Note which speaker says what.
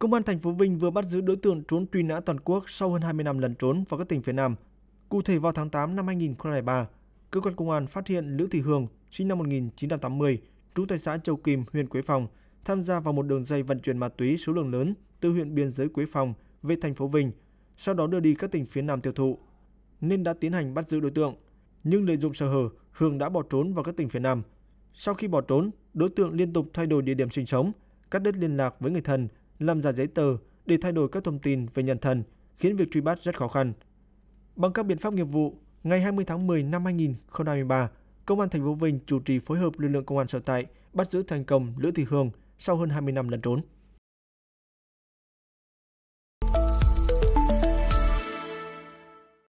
Speaker 1: Công an thành phố Vinh vừa bắt giữ đối tượng trốn truy nã toàn quốc sau hơn 20 năm lần trốn vào các tỉnh phía Nam. Cụ thể vào tháng 8 năm 2003, cơ quan công an phát hiện Lữ Thị Hương, sinh năm 1980, trú tại xã Châu Kim, huyện Quế Phòng, tham gia vào một đường dây vận chuyển ma túy số lượng lớn từ huyện biên giới Quế Phòng về thành phố Vinh, sau đó đưa đi các tỉnh phía Nam tiêu thụ, nên đã tiến hành bắt giữ đối tượng. Nhưng lợi dụng sơ hở, Hương đã bỏ trốn vào các tỉnh phía Nam. Sau khi bỏ trốn, đối tượng liên tục thay đổi địa điểm sinh sống, cắt đứt liên lạc với người thân làm giả giấy tờ để thay đổi các thông tin về nhân thân, khiến việc truy bắt rất khó khăn. Bằng các biện pháp nghiệp vụ, ngày 20 tháng 10 năm 2023, Công an thành phố Vinh chủ trì phối hợp lực lượng công an sở tại bắt giữ thành công Lữ Thị Hương sau hơn 20 năm lẩn trốn.